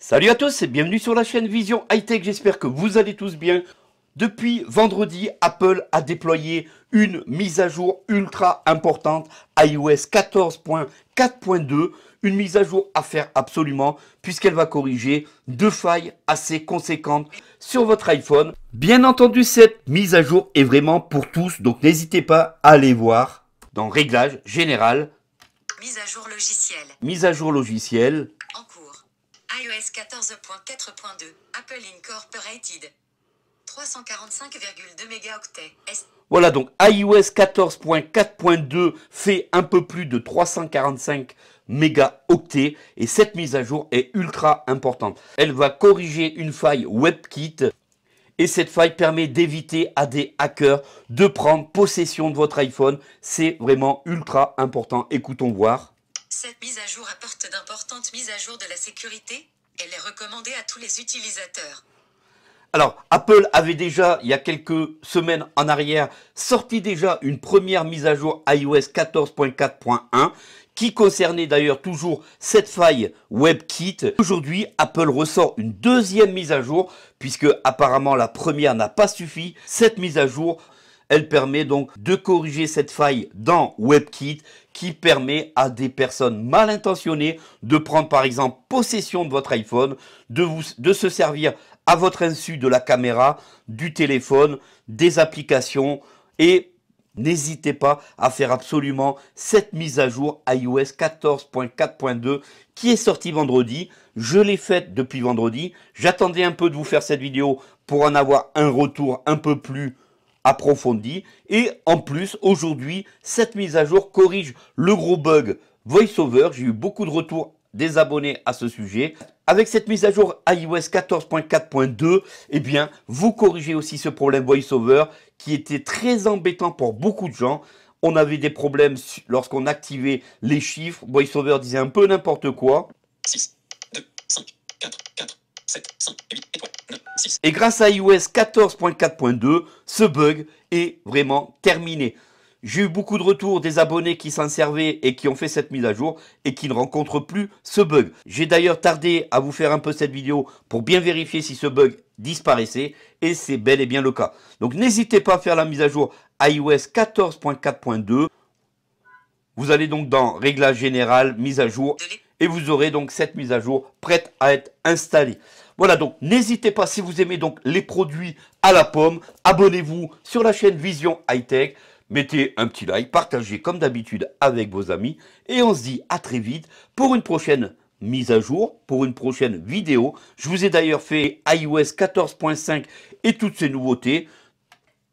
Salut à tous et bienvenue sur la chaîne Vision Hightech, j'espère que vous allez tous bien. Depuis vendredi, Apple a déployé une mise à jour ultra importante, iOS 14.4.2, une mise à jour à faire absolument puisqu'elle va corriger deux failles assez conséquentes sur votre iPhone. Bien entendu, cette mise à jour est vraiment pour tous, donc n'hésitez pas à aller voir dans Réglages, Général, Mise à jour logiciel. Mise à jour logiciel. 14.4.2, Apple Incorporated. 345,2 mégaoctets. Voilà donc iOS 14.4.2 fait un peu plus de 345 mégaoctets et cette mise à jour est ultra importante. Elle va corriger une faille WebKit et cette faille permet d'éviter à des hackers de prendre possession de votre iPhone. C'est vraiment ultra important. Écoutons voir. Cette mise à jour apporte d'importantes mises à jour de la sécurité, elle est recommandée à tous les utilisateurs. Alors, Apple avait déjà, il y a quelques semaines en arrière, sorti déjà une première mise à jour iOS 14.4.1 qui concernait d'ailleurs toujours cette faille WebKit. Aujourd'hui, Apple ressort une deuxième mise à jour puisque apparemment la première n'a pas suffi. Cette mise à jour elle permet donc de corriger cette faille dans WebKit qui permet à des personnes mal intentionnées de prendre par exemple possession de votre iPhone, de, vous, de se servir à votre insu de la caméra, du téléphone, des applications et N'hésitez pas à faire absolument cette mise à jour iOS 14.4.2 qui est sortie vendredi. Je l'ai faite depuis vendredi. J'attendais un peu de vous faire cette vidéo pour en avoir un retour un peu plus approfondie. Et en plus, aujourd'hui, cette mise à jour corrige le gros bug VoiceOver. J'ai eu beaucoup de retours des abonnés à ce sujet. Avec cette mise à jour iOS 14.4.2, eh bien, vous corrigez aussi ce problème VoiceOver qui était très embêtant pour beaucoup de gens. On avait des problèmes lorsqu'on activait les chiffres. VoiceOver disait un peu n'importe quoi. 6, 2, 5, 4, 4, et grâce à iOS 14.4.2, ce bug est vraiment terminé. J'ai eu beaucoup de retours des abonnés qui s'en servaient et qui ont fait cette mise à jour et qui ne rencontrent plus ce bug. J'ai d'ailleurs tardé à vous faire un peu cette vidéo pour bien vérifier si ce bug disparaissait et c'est bel et bien le cas. Donc n'hésitez pas à faire la mise à jour iOS 14.4.2. Vous allez donc dans Réglages général mise à jour et vous aurez donc cette mise à jour prête à être installée. Voilà, donc n'hésitez pas si vous aimez donc les produits à la pomme, abonnez-vous sur la chaîne Vision Hightech, mettez un petit like, partagez comme d'habitude avec vos amis et on se dit à très vite pour une prochaine mise à jour, pour une prochaine vidéo. Je vous ai d'ailleurs fait iOS 14.5 et toutes ces nouveautés.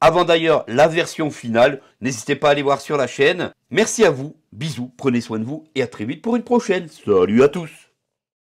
Avant d'ailleurs la version finale, n'hésitez pas à aller voir sur la chaîne. Merci à vous, bisous, prenez soin de vous et à très vite pour une prochaine. Salut à tous